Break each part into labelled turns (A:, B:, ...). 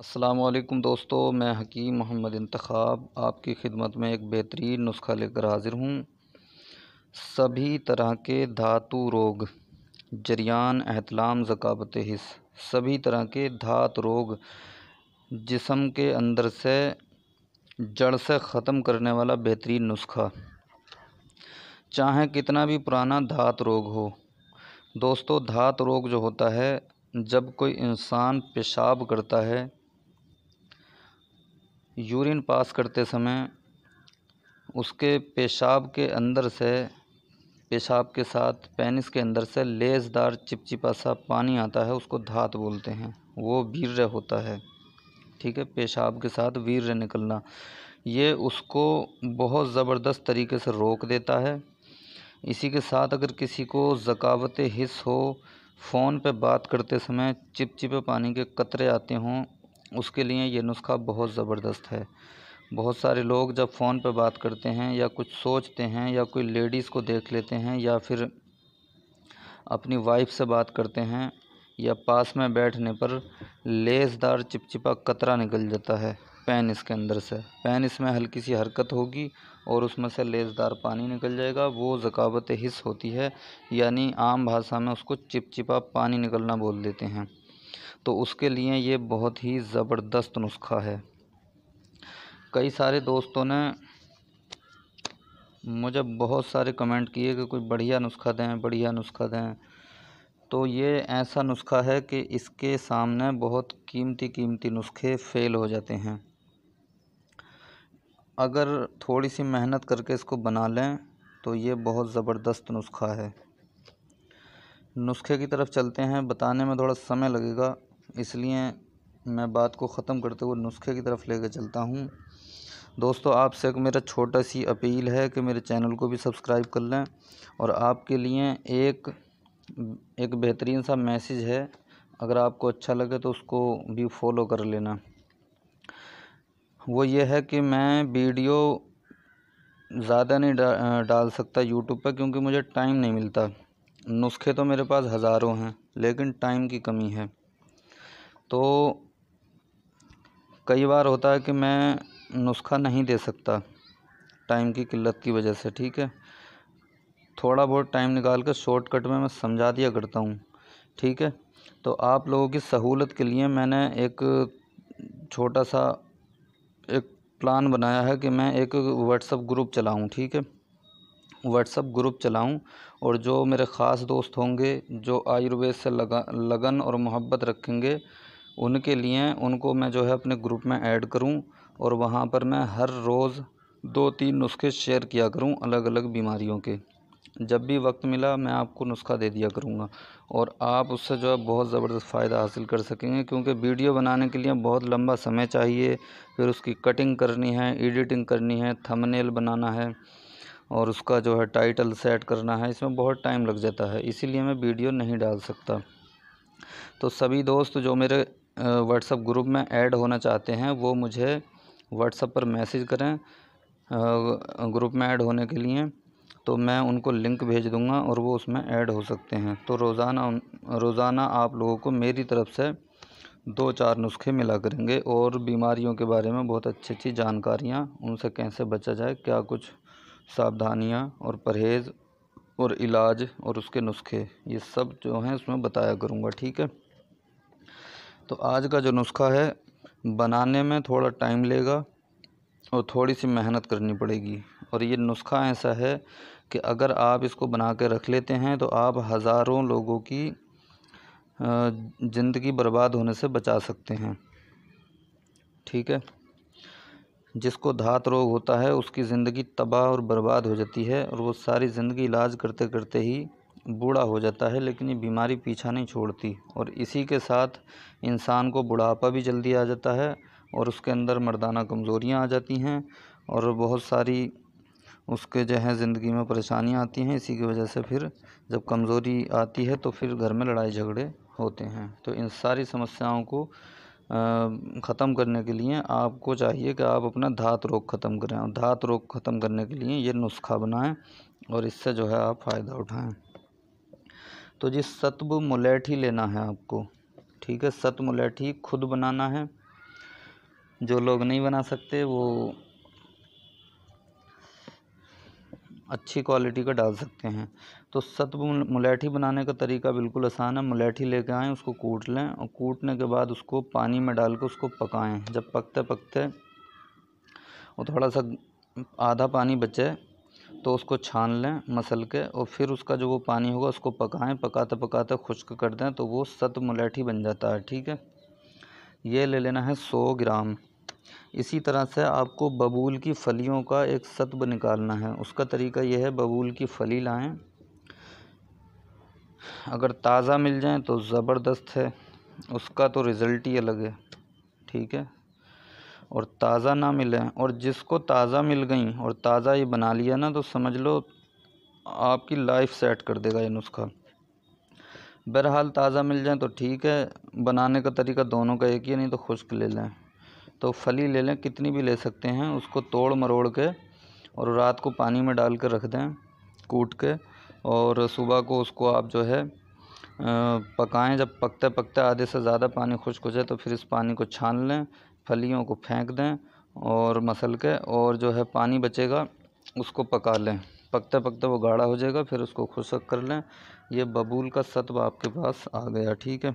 A: असलकम दोस्तों मैं हकीम मोहम्मद इंतखाब आपकी खिदमत में एक बेहतरीन नुस्खा लेकर हाज़िर हूँ सभी तरह के धातु रोग जरियान अहतलाम ज़काबत हिस सभी तरह के धात रोग जिसम के अंदर से जड़ से ख़त्म करने वाला बेहतरीन नुस्खा चाहे कितना भी पुराना धात रोग हो दोस्तों धात रोग जो होता है जब कोई इंसान पेशाब करता है यूरिन पास करते समय उसके पेशाब के अंदर से पेशाब के साथ पेनिस के अंदर से लेसदार चिपचिपा सा पानी आता है उसको धात बोलते हैं वो वीर्य होता है ठीक है पेशाब के साथ वीर्य निकलना ये उसको बहुत ज़बरदस्त तरीके से रोक देता है इसी के साथ अगर किसी को ज़कावत हिस्स हो फ़ोन पे बात करते समय चिपचिपे पानी के कतरे आते हों उसके लिए ये नुस्खा बहुत ज़बरदस्त है बहुत सारे लोग जब फ़ोन पर बात करते हैं या कुछ सोचते हैं या कोई लेडीज़ को देख लेते हैं या फिर अपनी वाइफ से बात करते हैं या पास में बैठने पर लेसदार चिपचिपा कतरा निकल जाता है पैन इसके अंदर से पैन इसमें हल्की सी हरकत होगी और उसमें से लेसदार पानी निकल जाएगा वो ज़कावत हिस्स होती है यानी आम भाषा में उसको चिपचिपा पानी निकलना बोल देते हैं तो उसके लिए ये बहुत ही ज़बरदस्त नुस्खा है कई सारे दोस्तों ने मुझे बहुत सारे कमेंट किए कि कोई बढ़िया नुस्खा दें बढ़िया नुस्खा दें तो ये ऐसा नुस्खा है कि इसके सामने बहुत कीमती कीमती नुस्खे फ़ेल हो जाते हैं अगर थोड़ी सी मेहनत करके इसको बना लें तो ये बहुत ज़बरदस्त नुस्खा है नुस्खे की तरफ चलते हैं बताने में थोड़ा समय लगेगा इसलिए मैं बात को ख़त्म करते हुए नुस्खे की तरफ लेकर चलता हूँ दोस्तों आपसे एक मेरा छोटा सी अपील है कि मेरे चैनल को भी सब्सक्राइब कर लें और आपके लिए एक एक बेहतरीन सा मैसेज है अगर आपको अच्छा लगे तो उसको भी फॉलो कर लेना वो ये है कि मैं वीडियो ज़्यादा नहीं डा, डाल सकता यूट्यूब पर क्योंकि मुझे टाइम नहीं मिलता नुस्खे तो मेरे पास हज़ारों हैं लेकिन टाइम की कमी है तो कई बार होता है कि मैं नुस्खा नहीं दे सकता टाइम की किल्लत की वजह से ठीक है थोड़ा बहुत टाइम निकाल कर शॉर्टकट में मैं समझा दिया करता हूँ ठीक है तो आप लोगों की सहूलत के लिए मैंने एक छोटा सा एक प्लान बनाया है कि मैं एक व्हाट्सअप ग्रुप चलाऊँ ठीक है व्हाट्सअप ग्रुप चलाऊं और जो मेरे ख़ास दोस्त होंगे जो आयुर्वेद से लगा लगन और मोहब्बत रखेंगे उनके लिए उनको मैं जो है अपने ग्रुप में ऐड करूँ और वहाँ पर मैं हर रोज़ दो तीन नुस्खे शेयर किया करूँ अलग अलग बीमारियों के जब भी वक्त मिला मैं आपको नुस्खा दे दिया करूँगा और आप उससे जो है बहुत ज़बरदस्त फ़ायदा हासिल कर सकेंगे क्योंकि वीडियो बनाने के लिए बहुत लंबा समय चाहिए फिर उसकी कटिंग करनी है एडिटिंग करनी है थमनेल बनाना है और उसका जो है टाइटल सेट करना है इसमें बहुत टाइम लग जाता है इसीलिए मैं वीडियो नहीं डाल सकता तो सभी दोस्त जो मेरे व्हाट्सअप ग्रुप में ऐड होना चाहते हैं वो मुझे व्हाट्सअप पर मैसेज करें ग्रुप में ऐड होने के लिए तो मैं उनको लिंक भेज दूंगा और वो उसमें ऐड हो सकते हैं तो रोज़ाना रोज़ाना आप लोगों को मेरी तरफ़ से दो चार नुस्खे मिला करेंगे और बीमारियों के बारे में बहुत अच्छी अच्छी जानकारियाँ उनसे कैसे बचा जाए क्या कुछ सावधानियाँ और परहेज़ और इलाज और उसके नुस्खे ये सब जो हैं उसमें बताया करूँगा ठीक है तो आज का जो नुस्खा है बनाने में थोड़ा टाइम लेगा और थोड़ी सी मेहनत करनी पड़ेगी और ये नुस्खा ऐसा है कि अगर आप इसको बना के रख लेते हैं तो आप हज़ारों लोगों की ज़िंदगी बर्बाद होने से बचा सकते हैं ठीक है जिसको धात रोग होता है उसकी ज़िंदगी तबाह और बर्बाद हो जाती है और वो सारी ज़िंदगी इलाज करते करते ही बूढ़ा हो जाता है लेकिन ये बीमारी पीछा नहीं छोड़ती और इसी के साथ इंसान को बुढ़ापा भी जल्दी आ जाता है और उसके अंदर मर्दाना कमज़ोरियाँ आ जाती हैं और बहुत सारी उसके जो है ज़िंदगी में परेशानियाँ आती हैं इसी की वजह से फिर जब कमज़ोरी आती है तो फिर घर में लड़ाई झगड़े होते हैं तो इन सारी समस्याओं को ख़त्म करने के लिए आपको चाहिए कि आप अपना धात रोग ख़त्म करें और धात रोग ख़त्म करने के लिए ये नुस्खा बनाएं और इससे जो है आप फ़ायदा उठाएं तो जी सतब मुलेट ही लेना है आपको ठीक है सत मुलेट ही खुद बनाना है जो लोग नहीं बना सकते वो अच्छी क्वालिटी का डाल सकते हैं तो सत मुलेठी बनाने का तरीका बिल्कुल आसान है ले लेके आएँ उसको कूट लें और कूटने के बाद उसको पानी में डाल के उसको पकाएं जब पकते पकते वो थोड़ा सा आधा पानी बचे तो उसको छान लें मसल के और फिर उसका जो वो पानी होगा उसको पकाएं पकाते पकाते खुश्क कर दें तो वो सत मलाठी बन जाता है ठीक है ये ले लेना है सौ ग्राम इसी तरह से आपको बबूल की फलियों का एक सतब निकालना है उसका तरीका यह है बबूल की फली लाएं अगर ताज़ा मिल जाए तो ज़बरदस्त है उसका तो रिज़ल्ट ही अलग है ठीक है और ताज़ा ना मिले और जिसको ताज़ा मिल गई और ताज़ा ये बना लिया ना तो समझ लो आपकी लाइफ सेट कर देगा ये नुस्खा बहरहाल ताज़ा मिल जाए तो ठीक है बनाने का तरीका दोनों का एक ही नहीं तो खुश्क ले लें तो फली ले लें कितनी भी ले सकते हैं उसको तोड़ मरोड़ के और रात को पानी में डाल कर रख दें कूट के और सुबह को उसको आप जो है पकाएं जब पकते पकते आधे से ज़्यादा पानी खुश्क हो जाए तो फिर इस पानी को छान लें फलियों को फेंक दें और मसल के और जो है पानी बचेगा उसको पका लें पकते पकते वो गाढ़ा हो जाएगा फिर उसको खुशक कर लें ये बबूल का सत्व आपके पास आ गया ठीक है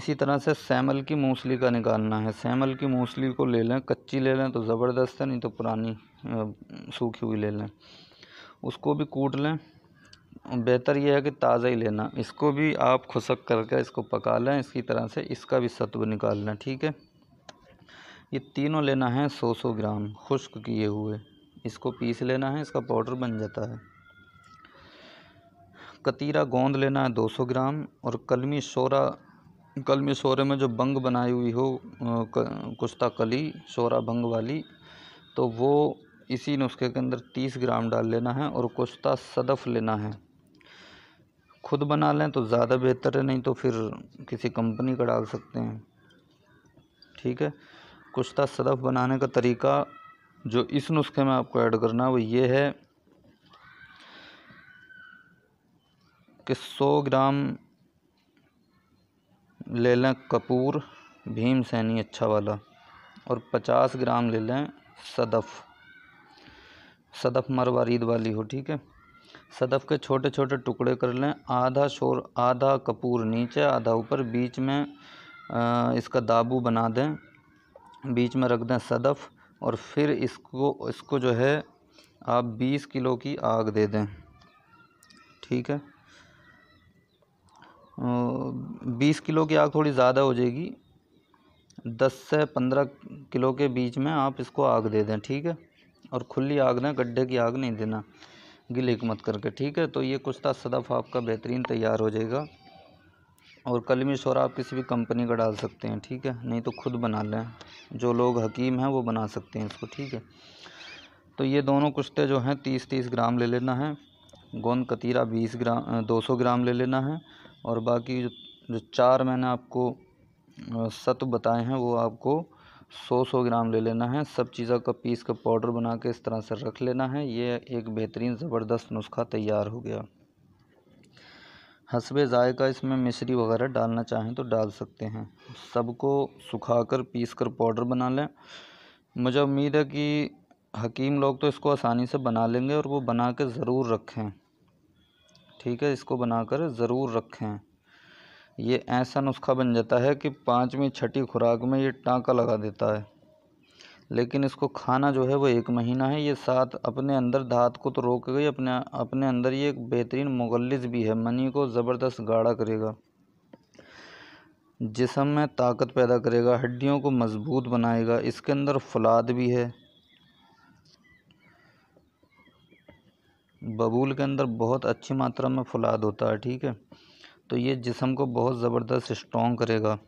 A: इसी तरह से सैमल की मूसली का निकालना है सैमल की मूसली को ले लें कच्ची ले लें तो ज़बरदस्त है नहीं तो पुरानी सूखी हुई ले लें उसको भी कूट लें बेहतर यह है कि ताज़ा ही लेना इसको भी आप खुशक करके इसको पका लें इसकी तरह से इसका भी सत्व निकाल लें ठीक है ये तीनों लेना है सौ सौ ग्राम खुश्क किए हुए इसको पीस लेना है इसका पाउडर बन जाता है कतीरा गोंद लेना है 200 ग्राम और कलमी शोरा कलमी शोरे में जो बंग बनाई हुई हो कुश्ता कली शोरा बंग वाली तो वो इसी नुस्खे के अंदर 30 ग्राम डाल लेना है और कुश्ता सदफ़ लेना है खुद बना लें तो ज़्यादा बेहतर है नहीं तो फिर किसी कंपनी का डाल सकते हैं ठीक है कुश्ता सदफ़ बनाने का तरीका जो इस नुस्खे में आपको ऐड करना है वो ये है कि 100 ग्राम ले लें कपूर भीम सैनी अच्छा वाला और 50 ग्राम ले लें सदफ़ सदफ़ मरवारीद वाली हो ठीक है सदफ के छोटे छोटे टुकड़े कर लें आधा शोर आधा कपूर नीचे आधा ऊपर बीच में इसका दाबू बना दें बीच में रख दें सदफ और फिर इसको इसको जो है आप 20 किलो की आग दे दें ठीक है बीस किलो की आग थोड़ी ज़्यादा हो जाएगी दस से पंद्रह किलो के बीच में आप इसको आग दे दें ठीक है और खुली आग दें गड्ढे की आग नहीं देना गिलेक मत करके ठीक है तो ये कुश्ता सदफ़ आपका बेहतरीन तैयार हो जाएगा और कलमी शोरा आप किसी भी कंपनी का डाल सकते हैं ठीक है नहीं तो खुद बना लें जो लोग हकीम हैं वो बना सकते हैं इसको ठीक है तो ये दोनों कुश्ते जो हैं तीस तीस ग्राम ले लेना है गोंद कतीरा बीस ग्राम दो सौ ग्राम ले लेना है और बाकी जो जो चार मैंने आपको सत बताए हैं वो आपको सौ सौ ग्राम ले लेना है सब चीज़ों का पीस का पाउडर बना के इस तरह से रख लेना है ये एक बेहतरीन ज़बरदस्त नुस्खा तैयार हो गया हसबे ज़ायका इसमें मिश्री वगैरह डालना चाहें तो डाल सकते हैं सबको सुखा कर पीस कर पाउडर बना लें मुझे उम्मीद है कि हकीम लोग तो इसको आसानी से बना लेंगे और वो बना के ज़रूर रखें ठीक है इसको बनाकर ज़रूर रखें ये ऐसा नुस्खा बन जाता है कि पाँचवीं छठी खुराक में ये टाँका लगा देता है लेकिन इसको खाना जो है वो एक महीना है ये साथ अपने अंदर धात को तो रोक गई अपने अपने अंदर ये एक बेहतरीन मुगलिस भी है मनी को ज़बरदस्त गाढ़ा करेगा जिसम में ताकत पैदा करेगा हड्डियों को मजबूत बनाएगा इसके अंदर फुलाद भी है बबूल के अंदर बहुत अच्छी मात्रा में फुलाद होता है ठीक है तो ये जिसम को बहुत ज़बरदस्त स्ट्रॉन्ग करेगा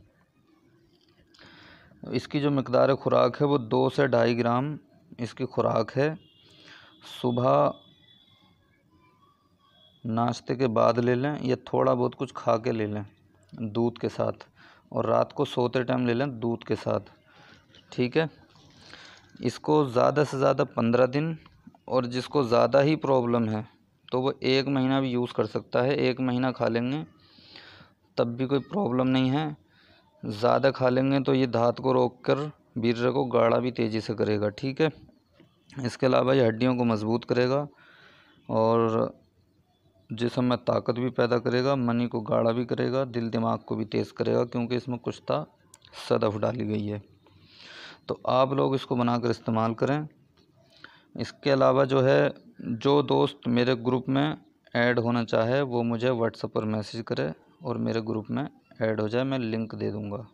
A: इसकी जो मकदार ख़ुराक है वो दो से ढाई ग्राम इसकी ख़ुराक है सुबह नाश्ते के बाद ले लें या थोड़ा बहुत कुछ खा के ले लें दूध के साथ और रात को सोते टाइम ले लें दूध के साथ ठीक है इसको ज़्यादा से ज़्यादा पंद्रह दिन और जिसको ज़्यादा ही प्रॉब्लम है तो वो एक महीना भी यूज़ कर सकता है एक महीना खा लेंगे तब भी कोई प्रॉब्लम नहीं है ज़्यादा खा लेंगे तो ये धात को रोक कर बीर्य को गाढ़ा भी तेज़ी से करेगा ठीक है इसके अलावा ये हड्डियों को मजबूत करेगा और जिसम में ताकत भी पैदा करेगा मनी को गाढ़ा भी करेगा दिल दिमाग को भी तेज़ करेगा क्योंकि इसमें कुछ था सदफ डाली गई है तो आप लोग इसको बनाकर इस्तेमाल करें इसके अलावा जो है जो दोस्त मेरे ग्रुप में ऐड होना चाहे वो मुझे व्हाट्सएप पर मैसेज करे और मेरे ग्रुप में ऐड हो जाए मैं लिंक दे दूँगा